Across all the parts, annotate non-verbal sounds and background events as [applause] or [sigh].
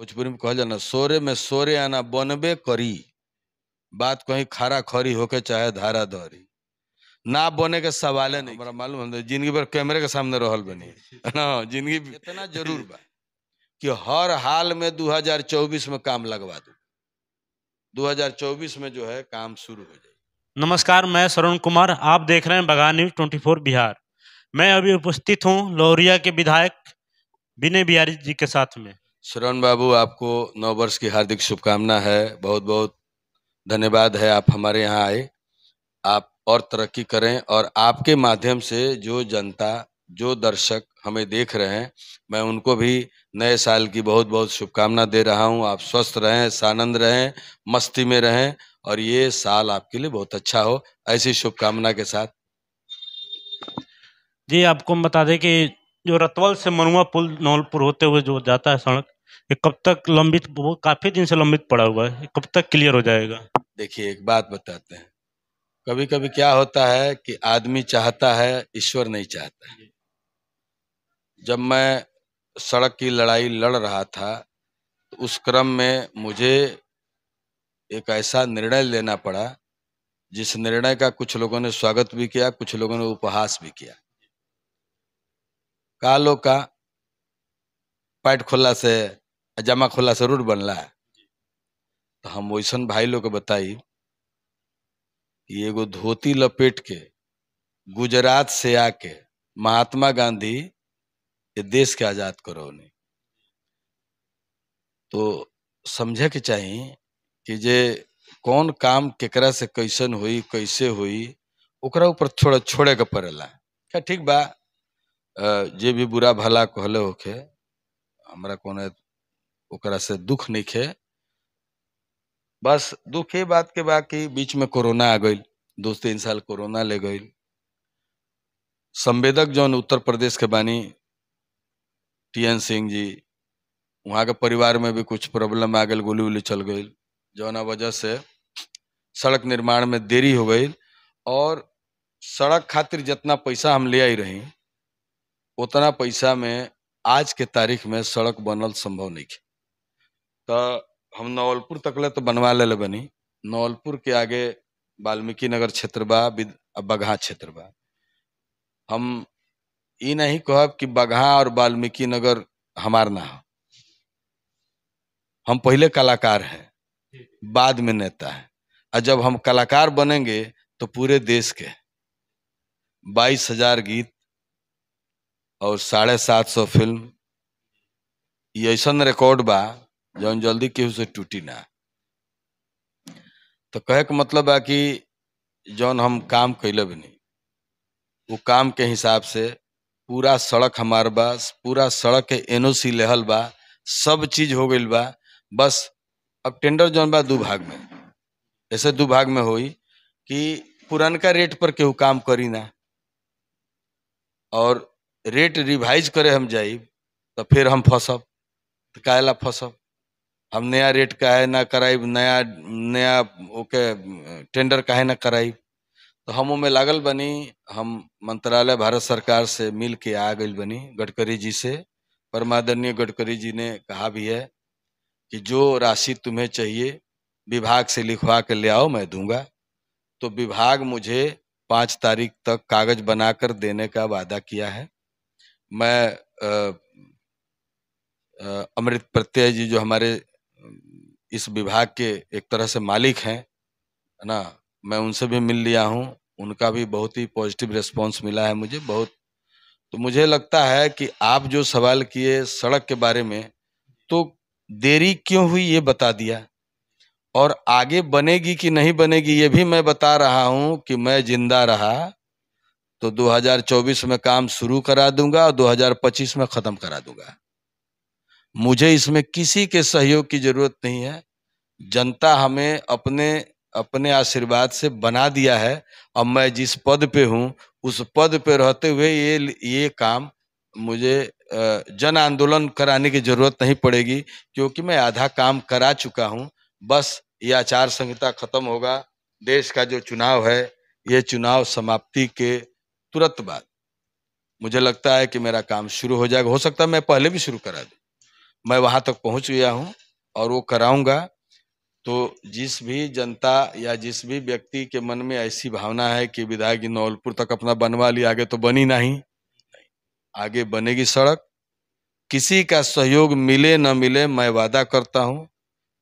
भोजपुरी में कहल जाना सोरे में सोरे आना बनबे करी बात कहीं खारा खरी होके चाहे धारा धरी ना बने के सवाल नहीं हमारा मालूम है जिंदगी भर कैमरे के सामने रहल बनी ना [laughs] [laughs] हाँ, जिंदगी इतना [laughs] जरूर बा कि हर हाल में 2024 में काम लगवा दो 2024 में जो है काम शुरू हो जाए नमस्कार मैं शरण कुमार आप देख रहे हैं बगा न्यूज ट्वेंटी बिहार मैं अभी उपस्थित हूँ लोहरिया के विधायक विनय बिहारी जी के साथ में शरण बाबू आपको नौ वर्ष की हार्दिक शुभकामना है बहुत बहुत धन्यवाद है आप हमारे यहाँ आए आप और तरक्की करें और आपके माध्यम से जो जनता जो दर्शक हमें देख रहे हैं मैं उनको भी नए साल की बहुत बहुत शुभकामना दे रहा हूं आप स्वस्थ रहें सानंद रहें मस्ती में रहें और ये साल आपके लिए बहुत अच्छा हो ऐसी शुभकामना के साथ जी आपको हम बता दें कि जो रतवल से मनुआ पुल नौलपुर होते हुए जो जाता है सड़क ये कब तक लंबित वो काफी दिन से लंबित पड़ा हुआ है कब तक क्लियर हो जाएगा देखिए एक बात बताते हैं कभी कभी क्या होता है कि आदमी चाहता है ईश्वर नहीं चाहता है जब मैं सड़क की लड़ाई लड़ रहा था तो उस क्रम में मुझे एक ऐसा निर्णय लेना पड़ा जिस निर्णय का कुछ लोगों ने स्वागत भी किया कुछ लोगों ने उपहास भी किया कालो का पैट खुला से जमा खोला जरूर बनला तो हम वैसा भाई लोग बताई कि एगो धोती लपेट के गुजरात से आके महात्मा गांधी ये देश के आजाद करौनी तो समझे के चाहिए कि जे कौन काम केकरा से कैसन हुई कैसे हुई ओकरा ऊपर छोड़ छोड़े के पड़ेला क्या ठीक बा जे भी बुरा भला कहले होके हमारा कोनो ओकरा से दुख नहीं खे बस दुख बात के बाकी बीच में कोरोना आ गई दो तीन साल कोरोना ले गई संवेदक जौन उत्तर प्रदेश के बानी टीएन सिंह जी वहाँ के परिवार में भी कुछ प्रॉब्लम आ गई गोली उली चल गई जौन वजह से सड़क निर्माण में देरी हो गई और सड़क खातिर जितना पैसा हम ले आई रही उतना पैसा में आज के तारीख में सड़क बनल संभव नहीं है तो हम नवलपुर तकले तो बनवा ले बनी नवलपुर के आगे वाल्मीकि नगर क्षेत्र बा बगहा क्षेत्र बा हम ये नहीं कहब कि बगहा और वाल्मीकि नगर हमार ना हो हम पहले कलाकार हैं बाद में नेता है और जब हम कलाकार बनेंगे तो पूरे देश के बाईस हजार गीत और साढ़े सात सौ फिल्म ये ऐसा रिकॉर्ड बा जौन जल्दी केहू से टूटी ना तो कहे के मतलब है कि जौन हम काम कैले बनी वो काम के हिसाब से पूरा सड़क हमार बा पूरा सड़क के एनओसी लेहल बा सब चीज हो गई बा बस अब टेंडर जौन बा दो भाग में ऐसे दो भाग में हो कि पुरानका रेट पर केहू काम करी ना और रेट रिवाइज करे हम जाइब तो फिर हम फंसब तो काहेला फंसब हम नया रेट का है ना कराइब नया नया ओके टेंडर का है ना कराइब तो हम में लागल बनी हम मंत्रालय भारत सरकार से मिल के आ गई बनी गडकरी जी से परमादरणीय गडकरी जी ने कहा भी है कि जो राशि तुम्हें चाहिए विभाग से लिखवा के ले आओ मैं दूंगा तो विभाग मुझे पाँच तारीख तक कागज बनाकर देने का वादा किया है मैं अमृत प्रत्यय जी जो हमारे इस विभाग के एक तरह से मालिक हैं है ना मैं उनसे भी मिल लिया हूँ उनका भी बहुत ही पॉजिटिव रिस्पांस मिला है मुझे बहुत तो मुझे लगता है कि आप जो सवाल किए सड़क के बारे में तो देरी क्यों हुई ये बता दिया और आगे बनेगी कि नहीं बनेगी ये भी मैं बता रहा हूँ कि मैं जिंदा रहा तो 2024 में काम शुरू करा दूंगा और 2025 में ख़त्म करा दूंगा मुझे इसमें किसी के सहयोग की ज़रूरत नहीं है जनता हमें अपने अपने आशीर्वाद से बना दिया है और मैं जिस पद पे हूँ उस पद पे रहते हुए ये ये काम मुझे जन आंदोलन कराने की जरूरत नहीं पड़ेगी क्योंकि मैं आधा काम करा चुका हूँ बस ये आचार संहिता खत्म होगा देश का जो चुनाव है ये चुनाव समाप्ति के तुरंत बाद मुझे लगता है कि मेरा काम शुरू हो जाएगा हो सकता है मैं पहले भी शुरू करा दूँ मैं वहाँ तक पहुँच गया हूँ और वो कराऊंगा तो जिस भी जनता या जिस भी व्यक्ति के मन में ऐसी भावना है कि विधायक नौलपुर तक अपना बनवा लिया आगे तो बनी नहीं आगे बनेगी सड़क किसी का सहयोग मिले न मिले मैं वादा करता हूं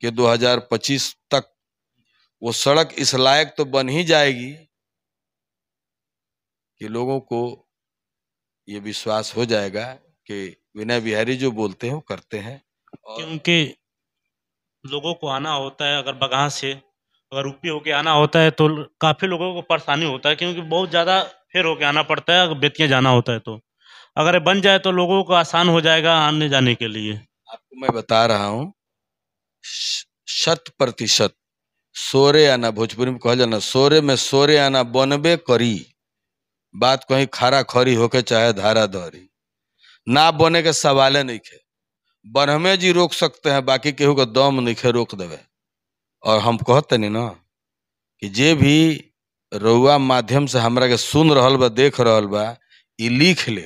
कि 2025 तक वो सड़क इस लायक तो बन ही जाएगी कि लोगों को ये विश्वास हो जाएगा कि विनय बिहारी जो बोलते हैं वो करते हैं क्योंकि लोगों को आना होता है अगर बगहा से अगर रुपये होके आना होता है तो काफ़ी लोगों को परेशानी होता है क्योंकि बहुत ज़्यादा फिर होके आना पड़ता है अगर बेतिया जाना होता है तो अगर ये बन जाए तो लोगों को आसान हो जाएगा आने जाने के लिए आपको मैं बता रहा हूँ शत प्रतिशत सोरे आना भोजपुरी में कहा जाना सोरे में सोरे आना बनबे करी बात कहीं खारा खरी होके चाहे धारा धरी ना बोने के सवाले नहीं खे ब्रह्मे जी रोक सकते हैं बाकी केहू के दम नहीं रोक देवे और हम कहते नहीं ना कि जे भी रउआ माध्यम से हमरा के सुन रहल बा देख रहल बा ई लिख ले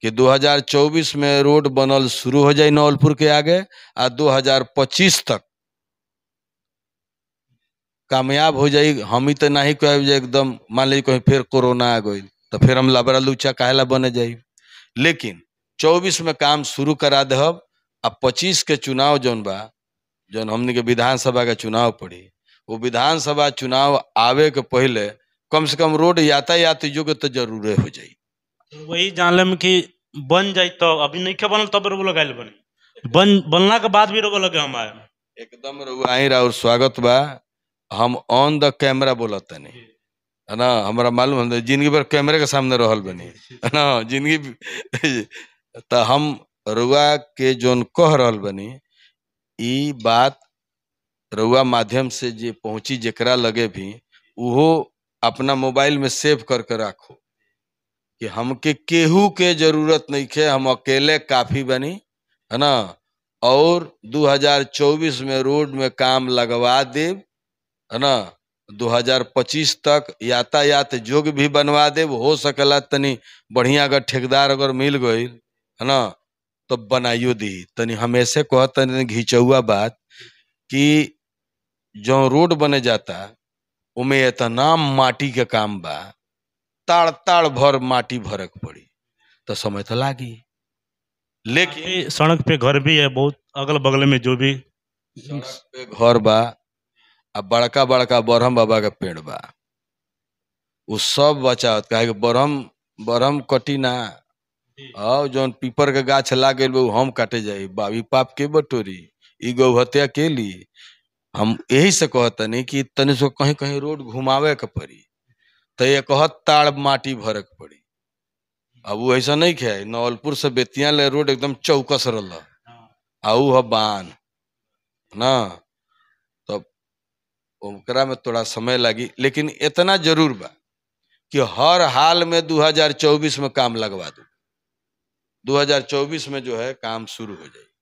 कि 2024 में रोड बनल शुरू हो जाए नौलपुर के आगे आ 2025 तक कामयाब हो जाए हम ही तो नहीं कह एकदम मान ली कहीं फिर कोरोना आ गई तो फिर हम लाबरा लूचा कहला बने जाए लेकिन चौबीस में काम शुरू करा दे आ पच्चीस के चुनाव जौन बा जौन हमने के विधानसभा का चुनाव पड़ी वो विधानसभा चुनाव आवे के पहले कम से कम रोड यातायात युग तो जरूर हो जाये तो वही जान जानलम कि बन जाये तो अभी नहीं क्या बनल तब रोग लगा बन बनला के बाद भी रोग लगे हमारे एकदम रोग आई और स्वागत बा हम ऑन द कैमरा बोला नहीं है ना हमारा मालूम है जिंदगी भर कैमरे के सामने रहल बनी है ना जिंदगी तो हम रुआ के जोन कह रहा बनी ई बात रुआ माध्यम से जे पहुंची जरा लगे भी वह अपना मोबाइल में सेव करके रखो कि हमके केहू के जरूरत नहीं है हम अकेले काफी बनी है ना और 2024 में रोड में काम लगवा देव है ना 2025 तक यातायात जोग भी बनवा देव हो सकला तनी बढ़िया अगर ठेकेदार अगर मिल गई है ना तो बनाइयो दी तनी हमेशा कह तनी घिचौआ बात कि जो रोड बने जाता उमे इतना माटी के काम बा ताड़ ताड़ भर माटी भरक पड़ी तो समय तो लागी लेकिन सड़क पे घर भी है बहुत अगल बगल में जो भी पे घर बा अब बड़का बड़का बरहम बाबा का पेड़ बा वो सब बचावत कहे बरहम बरहम कटी ना और जौन पीपर के गाछ लागल बा हम काटे जाई बाबी पाप के बटोरी ई गौ हत्या के लिए हम यही से नहीं कि तनि सो कहीं कहीं रोड घुमावे के पड़ी तो ये कहत ताड़ माटी भरक के पड़ी अब वो ऐसा नहीं खे नवलपुर से बेतिया ले रोड एकदम चौकस रल हाँ। आऊ ह बान ना तब ओकरा में थोड़ा समय लगी लेकिन इतना जरूर बा कि हर हाल में 2024 में काम लगवा दू 2024 में जो है काम शुरू हो जाएगा